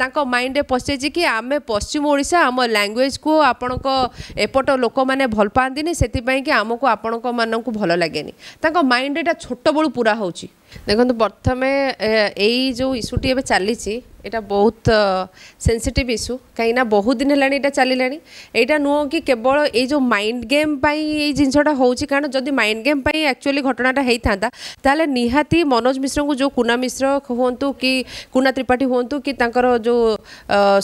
ତାଙ୍କ ମାଇଣ୍ଡରେ ପଶିଯାଇଛି କି ଆମେ ପଶ୍ଚିମ ଓଡ଼ିଶା ଆମ ଲାଙ୍ଗୁଏଜ୍କୁ ଆପଣଙ୍କ ଏପଟ ଲୋକମାନେ ଭଲ ପାଆନ୍ତିନି ସେଥିପାଇଁ କି ଆମକୁ ଆପଣଙ୍କମାନଙ୍କୁ ଭଲ ଲାଗେନି ତାଙ୍କ ମାଇଣ୍ଡ ଏଇଟା ଛୋଟବେଳୁ ପୁରା ହେଉଛି ଦେଖନ୍ତୁ ପ୍ରଥମେ ଏଇ ଯେଉଁ ଇସ୍ୟୁଟି ଏବେ ଚାଲିଛି এটা বহুত সেনসিটিভ ইস্যু কিনা বহু দিন হল এটা চালা এইটা নুহ কি কেবল এই যে মাইন্ড গেম পাই এই জিনিসটা হচ্ছে কারণ যদি মাইন্ড গেম পাই একচুয়ালি ঘটনাটা হয়ে থাকে তাহলে নিহাতি মনোজ মিশ্রଙ୍କୁ যে କୁନା ମିଶ୍ର ହୁଅନ୍ତୁ କି କୁନା ତ୍ରିପାଠୀ ହୁଅନ୍ତୁ କି ତାଙ୍କର ଯେଉଁ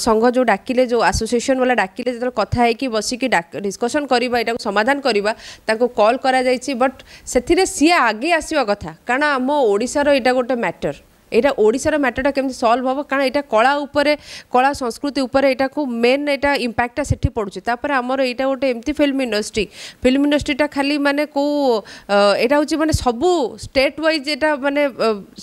ସଂଘ ଯେଉଁ ଡାକିଲେ ଯେଉଁ ଆସୋସିଏସନ୍ ବାଲା ଡାକିଲେ ଯେତେବେଳେ କଥା ହେଇକି ବସିକି ଡିସ୍କସନ୍ କରିବା ଏଇଟାକୁ ସମାଧାନ କରିବା ତାଙ୍କୁ କଲ୍ କରାଯାଇଛି ବଟ୍ ସେଥିରେ ସିଏ ଆଗେଇ ଆସିବା କଥା କାରଣ ଆମ ଓଡ଼ିଶାର ଏଇଟା ଗୋଟେ ମ୍ୟାଟର এটা ওড়িশার ম্যাটরটা কেমন সলভ হব কারণ এটা কলা উপরে কলা সংস্কৃতি উপরে এটা খুব মেন এটা ইম্প্যাক্টটা সেটি পড়ুছে তারপরে আমার এইটা গোটে এমতি ফিল্ম ইন্ডস্ট্রি ফিল্ম ইন্ডস্ট্রিটা খালি মানে কেউ এটা হচ্ছে মানে সবু স্টেট ওয়াইজ এটা মানে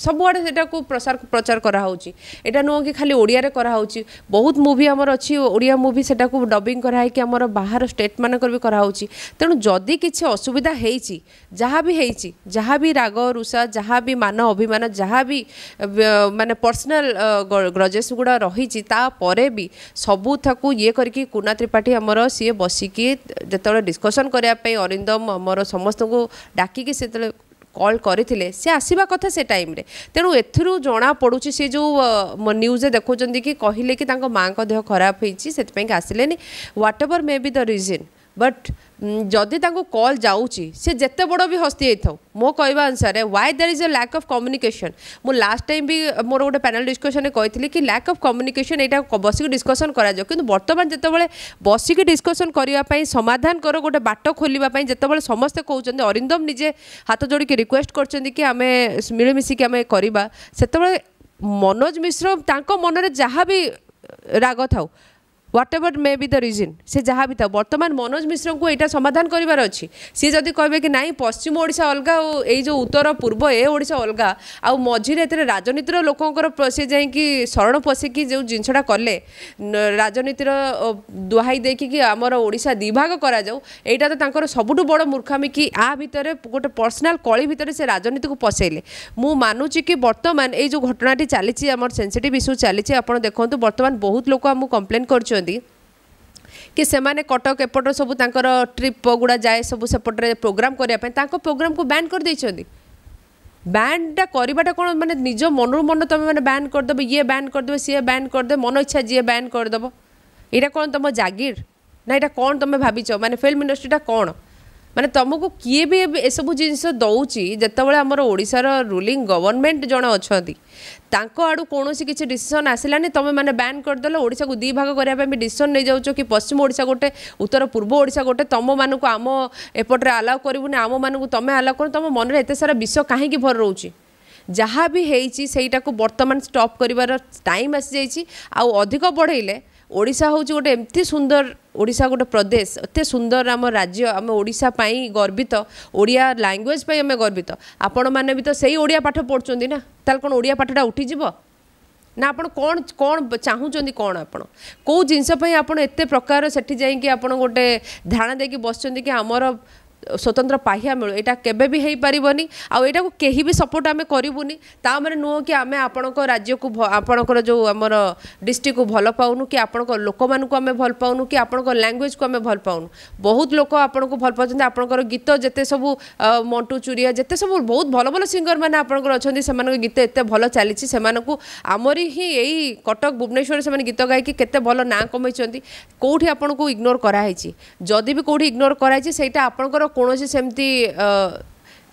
সবুড়ে সেটা প্রসার প্রচার করা হচ্ছে এটা নুহ কি খালি ওড়িয়ারে করা হচ্ছে বহুত মুভি আমার অছি ওড়িয়া মুভি সেটাকে ডবিং করা হয়েকি আমার বাহার স্টেট মানকর বি করা হচ্ছে তেমন যদি কিছু অসুবিধা হয়েছি যাহা বি হয়েছি যাহা বি রাগ রুষা যাহা বি মান অভিমান যাহা বি मानने पर्सनाल ग्रजेस गुड़ा रही भी सबूक ये करना त्रिपाठी आमर सी बसिकी जो डिस्कसन करवाई अरिंदम आमर समस्त को डाकिक कल करते सी आसवा कथा से टाइम तेणु एथु पड़ू सी जो न्यूज़ देखुं कि कहले कि माँ का देह खराब होती से आसिले whatever may be the reason but ଯଦି ତାଙ୍କୁ କଲ୍ ଯାଉଛି ସେ ଯେତେ ବଡ଼ ବି ହସ୍ତି ହେଇଥାଉ ମୋ କହିବା ଅନୁସାରେ why there is a lack of communication ମୁଁ ଲାଷ୍ଟ ଟାଇମ୍ ବି ମୋର ଗୋଟେ ପ୍ୟାନେଲ୍ ଡିସ୍କସନ୍ରେ କହିଥିଲି କି ଲ୍ୟାକ୍ ଅଫ୍ କମ୍ୟୁନିକେସନ୍ ଏଇଟା ବସିକି ଡିସ୍କସନ୍ କରାଯାଉ କିନ୍ତୁ ବର୍ତ୍ତମାନ ଯେତେବେଳେ ବସିକି ଡିସ୍କସନ୍ କରିବା ପାଇଁ ସମାଧାନଙ୍କର ଗୋଟେ ବାଟ ଖୋଲିବା ପାଇଁ ଯେତେବେଳେ ସମସ୍ତେ କହୁଛନ୍ତି ଅରିନ୍ଦମ ନିଜେ ହାତ ଯୋଡ଼ିକି ରିକ୍ୱେଷ୍ଟ କରିଛନ୍ତି କି ଆମେ ମିଳିମିଶିକି ଆମେ କରିବା ସେତେବେଳେ ମନୋଜ ମିଶ୍ର ତାଙ୍କ ମନରେ ଯାହା ବି ରାଗ ଥାଉ whatever may be the reason ସେ ଯାହା ବି ଥାଉ ବର୍ତ୍ତମାନ ମନୋଜ ମିଶ୍ରଙ୍କୁ ଏଇଟା ସମାଧାନ କରିବାର ଅଛି ସିଏ ଯଦି କହିବେ କି ନାହିଁ ପଶ୍ଚିମ ଓଡ଼ିଶା ଅଲଗା ଆଉ ଏଇ ଯେଉଁ ଉତ୍ତର ପୂର୍ବ ଏ ଓଡ଼ିଶା ଅଲଗା ଆଉ ମଝିରେ ଏଥିରେ ରାଜନୀତିର ଲୋକଙ୍କର ସେ ଯାଇକି ଶରଣ ପଶିକି ଯେଉଁ ଜିନିଷଟା କଲେ ରାଜନୀତିର ଦୁହାଇ ଦେଇକି ଆମର ଓଡ଼ିଶା ଦିଭାଗ କରାଯାଉ ଏଇଟା ତ ତାଙ୍କର ସବୁଠୁ ବଡ଼ ମୂର୍ଖାମି କି ଆ ଭିତରେ ଗୋଟେ ପର୍ସନାଲ୍ କଳି ଭିତରେ ସେ ରାଜନୀତିକୁ ପଶେଇଲେ ମୁଁ ମାନୁଛି କି ବର୍ତ୍ତମାନ ଏଇ ଯେଉଁ ଘଟଣାଟି ଚାଲିଛି ଆମର ସେନ୍ସିଟିଭ୍ ଇସ୍ୟୁ ଚାଲିଛି ଆପଣ ଦେଖନ୍ତୁ ବର୍ତ୍ତମାନ ବହୁତ ଲୋକ ଆମକୁ କମ୍ପ୍ଲେନ୍ କରୁଛନ୍ତି କରିଛନ୍ତି କି ସେମାନେ କଟକ ଏପଟ ସବୁ ତାଙ୍କର ଟ୍ରିପ୍ ଗୁଡ଼ା ଯାଏ ସବୁ ସେପଟରେ ପ୍ରୋଗ୍ରାମ୍ କରିବା ପାଇଁ ତାଙ୍କ ପ୍ରୋଗ୍ରାମ୍କୁ ବ୍ୟାନ୍ କରିଦେଇଛନ୍ତି ବ୍ୟାନ୍ଟା କରିବାଟା କ'ଣ ମାନେ ନିଜ ମନରୁ ମନ ତୁମେ ମାନେ ବ୍ୟାନ୍ କରିଦେବ ଇଏ ବ୍ୟାନ୍ କରିଦେବ ସିଏ ବ୍ୟାନ୍ କରିଦେବ ମନ ଇଚ୍ଛା ଯିଏ ବ୍ୟାନ୍ କରିଦେବ ଏଇଟା କ'ଣ ତୁମ ଜାଗିର ନା ଏଇଟା କ'ଣ ତୁମେ ଭାବିଛ ମାନେ ଫିଲ୍ମ ଇଣ୍ଡଷ୍ଟ୍ରିଟା କ'ଣ ମାନେ ତମକୁ କିଏ ବି ଏବେ ଏସବୁ ଜିନିଷ ଦେଉଛି ଯେତେବେଳେ ଆମର ଓଡ଼ିଶାର ରୁଲିଂ ଗଭର୍ଣ୍ଣମେଣ୍ଟ ଜଣେ ଅଛନ୍ତି ତାଙ୍କ ଆଡ଼ୁ କୌଣସି କିଛି ଡିସିସନ୍ ଆସିଲାନି ତମେ ମାନେ ବ୍ୟାନ୍ କରିଦେଲ ଓଡ଼ିଶାକୁ ଦୁଇ ଭାଗ କରିବା ପାଇଁ ବି ଡିସିସନ୍ ନେଇଯାଉଛ କି ପଶ୍ଚିମ ଓଡ଼ିଶା ଗୋଟେ ଉତ୍ତର ପୂର୍ବ ଓଡ଼ିଶା ଗୋଟେ ତମମାନଙ୍କୁ ଆମ ଏପଟରେ ଆଲାଓ କରିବୁନି ଆମମାନଙ୍କୁ ତମେ ଆଲାଓ କରୁ ତମ ମନରେ ଏତେ ସାରା ବିଷ କାହିଁକି ଭର ରହୁଛି ଯାହା ବି ହେଇଛି ସେଇଟାକୁ ବର୍ତ୍ତମାନ ଷ୍ଟପ୍ କରିବାର ଟାଇମ୍ ଆସିଯାଇଛି ଆଉ ଅଧିକ ବଢ଼େଇଲେ ଓଡ଼ିଶା ହେଉଛି ଗୋଟେ ଏମିତି ସୁନ୍ଦର ଓଡ଼ିଶା ଗୋଟେ ପ୍ରଦେଶ ଏତେ ସୁନ୍ଦର ଆମ ରାଜ୍ୟ ଆମେ ଓଡ଼ିଶା ପାଇଁ ଗର୍ବିତ ଓଡ଼ିଆ ଲାଙ୍ଗୁଏଜ୍ ପାଇଁ ଆମେ ଗର୍ବିତ ଆପଣମାନେ ବି ତ ସେଇ ଓଡ଼ିଆ ପାଠ ପଢ଼ୁଛନ୍ତି ନା ତାହେଲେ କ'ଣ ଓଡ଼ିଆ ପାଠଟା ଉଠିଯିବ ନା ଆପଣ କ'ଣ କ'ଣ ଚାହୁଁଛନ୍ତି କ'ଣ ଆପଣ କେଉଁ ଜିନିଷ ପାଇଁ ଆପଣ ଏତେ ପ୍ରକାର ସେଠି ଯାଇକି ଆପଣ ଗୋଟେ ଧାରଣା ଦେଇକି ବସିଛନ୍ତି କି ଆମର ସ୍ୱତନ୍ତ୍ର ପାହିଆ ମିଳୁ ଏଇଟା କେବେ ବି ହେଇପାରିବନି ଆଉ ଏଇଟାକୁ କେହି ବି ସପୋର୍ଟ ଆମେ କରିବୁନି ତା ମାନେ ନୁହଁ କି ଆମେ ଆପଣଙ୍କ ରାଜ୍ୟକୁ ଆପଣଙ୍କର ଯେଉଁ ଆମର ଡିଷ୍ଟ୍ରିକ୍ଟକୁ ଭଲ ପାଉନୁ କି ଆପଣଙ୍କ ଲୋକମାନଙ୍କୁ ଆମେ ଭଲ ପାଉନୁ କି ଆପଣଙ୍କ ଲାଙ୍ଗୁଏଜ୍କୁ ଆମେ ଭଲ ପାଉନୁ ବହୁତ ଲୋକ ଆପଣଙ୍କୁ ଭଲ ପାଉଛନ୍ତି ଆପଣଙ୍କର ଗୀତ ଯେତେ ସବୁ ମଣ୍ଟୁ ଚୁରିଆ ଯେତେ ସବୁ ବହୁତ ଭଲ ଭଲ ସିଙ୍ଗରମାନେ ଆପଣଙ୍କର ଅଛନ୍ତି ସେମାନଙ୍କ ଗୀତ ଏତେ ଭଲ ଚାଲିଛି ସେମାନଙ୍କୁ ଆମରି ହିଁ ଏଇ କଟକ ଭୁବନେଶ୍ୱରରେ ସେମାନେ ଗୀତ ଗାଇକି କେତେ ଭଲ ନାଁ କମେଇଛନ୍ତି କେଉଁଠି ଆପଣଙ୍କୁ ଇଗ୍ନୋର କରାହେଇଛି ଯଦି ବି କେଉଁଠି ଇଗ୍ନୋର କରାହେଇଛି ସେଇଟା ଆପଣଙ୍କର କୌଣସି ସେମିତି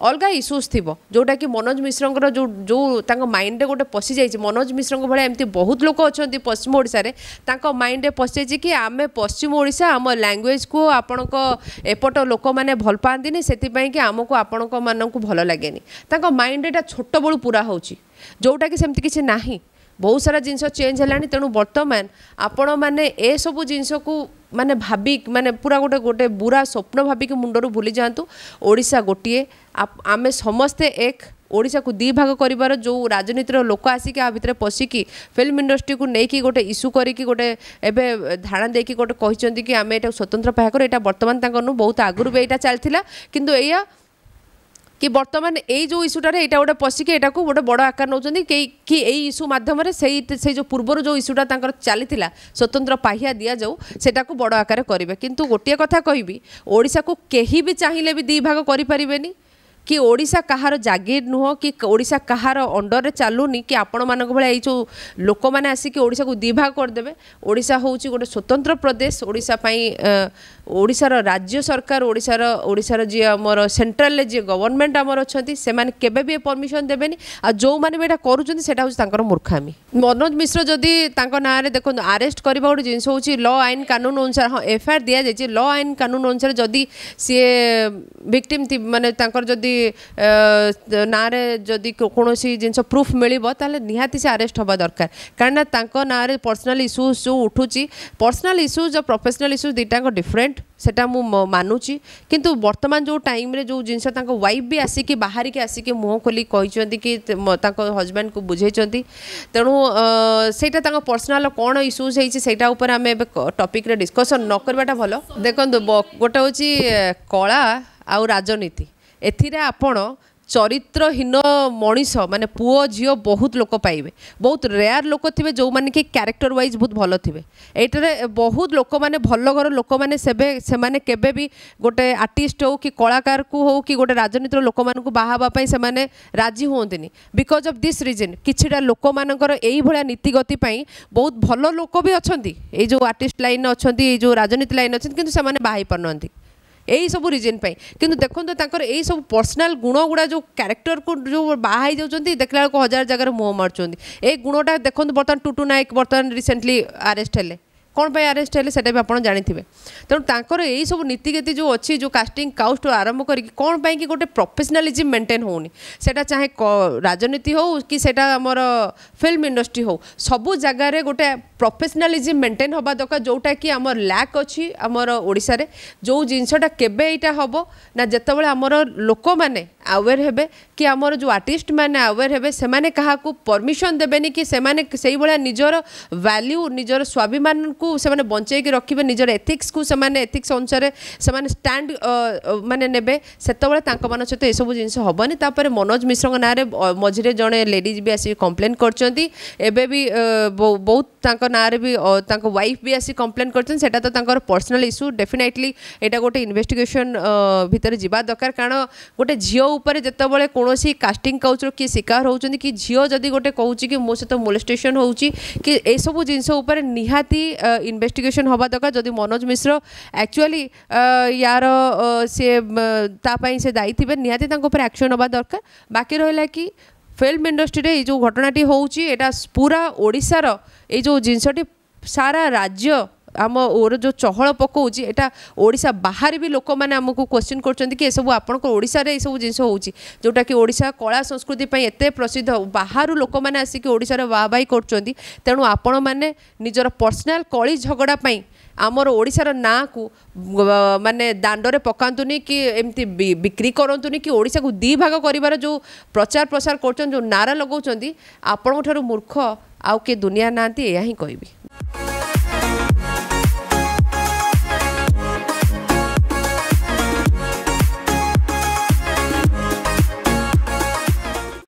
ଅଲଗା ଇସ୍ୟୁସ୍ ଥିବ ଯେଉଁଟାକି ମନୋଜ ମିଶ୍ରଙ୍କର ଯେଉଁ ଯେଉଁ ତାଙ୍କ ମାଇଣ୍ଡରେ ଗୋଟେ ପଶିଯାଇଛି ମନୋଜ ମିଶ୍ରଙ୍କ ଭଳିଆ ଏମିତି ବହୁତ ଲୋକ ଅଛନ୍ତି ପଶ୍ଚିମ ଓଡ଼ିଶାରେ ତାଙ୍କ ମାଇଣ୍ଡରେ ପଶିଯାଇଛି କି ଆମେ ପଶ୍ଚିମ ଓଡ଼ିଶା ଆମ ଲାଙ୍ଗୁଏଜ୍କୁ ଆପଣଙ୍କ ଏପଟ ଲୋକମାନେ ଭଲ ପାଆନ୍ତିନି ସେଥିପାଇଁକି ଆମକୁ ଆପଣଙ୍କମାନଙ୍କୁ ଭଲ ଲାଗେନି ତାଙ୍କ ମାଇଣ୍ଡ ଏଇଟା ଛୋଟବେଳୁ ପୁରା ହେଉଛି ଯେଉଁଟାକି ସେମିତି କିଛି ନାହିଁ ବହୁତ ସାରା ଜିନିଷ ଚେଞ୍ଜ ହେଲାଣି ତେଣୁ ବର୍ତ୍ତମାନ ଆପଣମାନେ ଏସବୁ ଜିନିଷକୁ ମାନେ ଭାବି ମାନେ ପୁରା ଗୋଟେ ଗୋଟେ ବୁରା ସ୍ୱପ୍ନ ଭାବିକି ମୁଣ୍ଡରୁ ଭୁଲି ଯାଆନ୍ତୁ ଓଡ଼ିଶା ଗୋଟିଏ ଆମେ ସମସ୍ତେ ଏକ ଓଡ଼ିଶାକୁ ଦୁଇ ଭାଗ କରିବାର ଯେଉଁ ରାଜନୀତିର ଲୋକ ଆସିକି ଆ ଭିତରେ ପଶିକି ଫିଲ୍ମ ଇଣ୍ଡଷ୍ଟ୍ରିକୁ ନେଇକି ଗୋଟେ ଇସ୍ୟୁ କରିକି ଗୋଟେ ଏବେ ଧାରଣା ଦେଇକି ଗୋଟେ କହିଛନ୍ତି କି ଆମେ ଏଇଟାକୁ ସ୍ୱତନ୍ତ୍ର ପାହାକର ଏଇଟା ବର୍ତ୍ତମାନ ତାଙ୍କ ନୁ ବହୁତ ଆଗରୁ ବି ଏଇଟା ଚାଲିଥିଲା କିନ୍ତୁ ଏଇଆ କି ବର୍ତ୍ତମାନ ଏଇ ଯେଉଁ ଇସ୍ୟୁଟାରେ ଏଇଟା ଗୋଟେ ପଶିକି ଏଇଟାକୁ ଗୋଟେ ବଡ଼ ଆକାର ନେଉଛନ୍ତି କି କି ଏଇ ଇସ୍ୟୁ ମାଧ୍ୟମରେ ସେଇ ସେଇ ଯେଉଁ ପୂର୍ବରୁ ଯେଉଁ ଇସ୍ୟୁଟା ତାଙ୍କର ଚାଲିଥିଲା ସ୍ୱତନ୍ତ୍ର ପାହିଆ ଦିଆଯାଉ ସେଟାକୁ ବଡ଼ ଆକାର କରିବେ କିନ୍ତୁ ଗୋଟିଏ କଥା କହିବି ଓଡ଼ିଶାକୁ କେହି ବି ଚାହିଁଲେ ବି ଦୁଇ ଭାଗ କରିପାରିବେନି କି ଓଡ଼ିଶା କାହାର ଜାଗିର ନୁହଁ କି ଓଡ଼ିଶା କାହାର ଅଣ୍ଡରରେ ଚାଲୁନି କି ଆପଣମାନଙ୍କ ଭଳିଆ ଏଇ ଯେଉଁ ଲୋକମାନେ ଆସିକି ଓଡ଼ିଶାକୁ ଦିଭାଗ କରିଦେବେ ଓଡ଼ିଶା ହେଉଛି ଗୋଟେ ସ୍ୱତନ୍ତ୍ର ପ୍ରଦେଶ ଓଡ଼ିଶା ପାଇଁ ଓଡ଼ିଶାର ରାଜ୍ୟ ସରକାର ଓଡ଼ିଶାର ଓଡ଼ିଶାର ଯିଏ ଆମର ସେଣ୍ଟ୍ରାଲରେ ଯିଏ ଗଭର୍ଣ୍ଣମେଣ୍ଟ ଆମର ଅଛନ୍ତି ସେମାନେ କେବେ ବି ଏ ପରମିସନ୍ ଦେବେନି ଆଉ ଯେଉଁମାନେ ବି ଏଇଟା କରୁଛନ୍ତି ସେଇଟା ହେଉଛି ତାଙ୍କର ମୂର୍ଖାମି ମନୋଜ ମିଶ୍ର ଯଦି ତାଙ୍କ ନାଁରେ ଦେଖନ୍ତୁ ଆରେଷ୍ଟ କରିବା ଗୋଟେ ଜିନିଷ ହେଉଛି ଲ ଆଇନ କାନୁନ ଅନୁସାରେ ହଁ ଏଫଆଇଆର୍ ଦିଆଯାଇଛି ଲ ଆଇନ କାନୁନ ଅନୁସାରେ ଯଦି ସିଏ ଭିକ୍ଟିମ୍ ମାନେ ତାଙ୍କର ଯଦି ना जदि कौन जिन प्रूफ मिले निहाती से आरेस्ट हाँ दरकार कहीं ना पर्सनाल इश्यूज जो उठू पर्सनाल इश्यूज और प्रफेसनाल इश्यूज दुटा डिफरेन्ट से मानुची कि बर्तमान जो टाइम जो जिन वाइफ भी आसिक बाहर की आसिक मुह खोली कही कि हजबैंड को बुझे तेणु से पर्सनाल कौन इश्यूज होता आम टपिक डिस्कसन नक भल देख गोटे हूँ कला आ राजनीति ଏଥିରେ ଆପଣ চরিত্রহীন মনিষ মানে পুয় ঝিও বহুত লোক পাইবে বহু রেয়ার লোক থিবে যে কি ক্যারেক্টর ওয়াইজ বহু ভালো থিবে এইটার বহু লোক মানে ভাল ঘর লোক মানে সে সেমানে কেবে বি গোটে আর্টিস্ট হোক কি কলাকার হোক কি গোটে রাজনীতির লোক মানুষ বাহাবা পাই সেমানে রাজি হুঁতিনি বিকজ অফ দিস রিজন কিছুটা লোক মানকর এইভাবে নীতিগতি বহু ভালো লোক বি অনেক এই যে আর্টিস্ট লাইন অনেক এই যে রাজনীতি লাইন অনেক কিন্তু সে বাহাই পার ଏହିସବୁ ରିଜନ୍ ପାଇଁ କିନ୍ତୁ ଦେଖନ୍ତୁ ତାଙ୍କର ଏହିସବୁ ପର୍ସନାଲ୍ ଗୁଣ ଗୁଡ଼ା ଯେଉଁ କ୍ୟାରେକ୍ଟରକୁ ଯେଉଁ ବାହା ହେଇଯାଉଛନ୍ତି ଦେଖିଲା ବେଳକୁ ହଜାର ଜାଗାରେ ମୁହଁ ମାରୁଛନ୍ତି ଏ ଗୁଣଟା ଦେଖନ୍ତୁ ବର୍ତ୍ତମାନ ଟୁଟୁ ନାୟକ ବର୍ତ୍ତମାନ ରିସେଣ୍ଟଲି ଆରେଷ୍ଟ ହେଲେ କ'ଣ ପାଇଁ ଆରେଷ୍ଟ ହେଲେ ସେଇଟା ବି ଆପଣ ଜାଣିଥିବେ ତେଣୁ ତାଙ୍କର ଏଇସବୁ ନୀତିଗତି ଯେଉଁ ଅଛି ଯେଉଁ କାଷ୍ଟିଂ କାଉଷ୍ଟୁ ଆରମ୍ଭ କରିକି କ'ଣ ପାଇଁକି ଗୋଟେ ପ୍ରଫେସନାଲିଜିମ୍ ମେଣ୍ଟେନ୍ ହେଉନି ସେଇଟା ଚାହେଁ ରାଜନୀତି ହେଉ କି ସେଇଟା ଆମର ଫିଲ୍ମ ଇଣ୍ଡଷ୍ଟ୍ରି ହେଉ ସବୁ ଜାଗାରେ ଗୋଟେ ପ୍ରଫେସନାଲିଜିମ୍ ମେଣ୍ଟେନ୍ ହେବା ଦରକାର ଯେଉଁଟାକି ଆମର ଲ୍ୟାକ୍ ଅଛି ଆମର ଓଡ଼ିଶାରେ ଯେଉଁ ଜିନିଷଟା କେବେ ଏଇଟା ହେବ ନା ଯେତେବେଳେ ଆମର ଲୋକମାନେ ଆୱେର୍ ହେବେ କି ଆମର ଯେଉଁ ଆର୍ଟିଷ୍ଟମାନେ ଆୱେର୍ ହେବେ ସେମାନେ କାହାକୁ ପରମିସନ୍ ଦେବେନି କି ସେମାନେ ସେଇଭଳିଆ ନିଜର ଭ୍ୟାଲ୍ୟୁ ନିଜର ସ୍ୱାଭିମାନ को बचे रखे निजर एथिक्स कोथिक्स अनुसार से स्टाण्ड मानने से मान सहित यह सब जिन हमें तापर मनोज मिश्र ना मझे जड़े लेडीज भी आस कम्प्लेन कर बहुत ना भी वाइफ भी आस कम्प्लेन कर पर्सनाल इश्यू डेफिनेटली यहाँ गोटे इनभेस्टिगेसन भितर जावा दरकार कारण गोटे झीवर जिते बड़े कौन कास्टिंग काउच किए शिकार हो झी जदि गोटे कहूँ कि मो सहित मोलेटेसन हो सबू जिनस निहाती आ, ইনভেস্টিগেশন হওয়া দরকার যদি মনোজ মিশ্র অ্যাকচুয়ালি ইয়ার সে তাপাই সে দায়ী থাকবে নিহতি তাঁর উপরে আকশন হওয়া দরকার বাকি রহলা কি ফিল্ম ইন্ডস্ট্রিটে এই যে ঘটনাটি হচ্ছে এটা পুরা ওড়িশার এই যে জিনিসটি সারা রাজ্য ଆମ ଓର ଯେଉଁ ଚହଳ ପକାଉଛି ଏଇଟା ଓଡ଼ିଶା ବାହାରେ ବି ଲୋକମାନେ ଆମକୁ କ୍ୱେଶ୍ଚିନ୍ କରୁଛନ୍ତି କି ଏସବୁ ଆପଣଙ୍କ ଓଡ଼ିଶାରେ ଏସବୁ ଜିନିଷ ହେଉଛି ଯେଉଁଟାକି ଓଡ଼ିଶା କଳା ସଂସ୍କୃତି ପାଇଁ ଏତେ ପ୍ରସିଦ୍ଧ ବାହାରୁ ଲୋକମାନେ ଆସିକି ଓଡ଼ିଶାରେ ବା ବାହାବାହି କରୁଛନ୍ତି ତେଣୁ ଆପଣମାନେ ନିଜର ପର୍ସନାଲ୍ କଳି ଝଗଡ଼ା ପାଇଁ ଆମର ଓଡ଼ିଶାର ନାଁକୁ ମାନେ ଦାଣ୍ଡରେ ପକାନ୍ତୁନି କି ଏମିତି ବିକ୍ରି କରନ୍ତୁନି କି ଓଡ଼ିଶାକୁ ଦୁଇ ଭାଗ କରିବାର ଯେଉଁ ପ୍ରଚାର ପ୍ରସାର କରୁଛନ୍ତି ଯେଉଁ ନାରା ଲଗାଉଛନ୍ତି ଆପଣଙ୍କଠାରୁ ମୂର୍ଖ ଆଉ କିଏ ଦୁନିଆ ନାହାନ୍ତି ଏହା ହିଁ କହିବି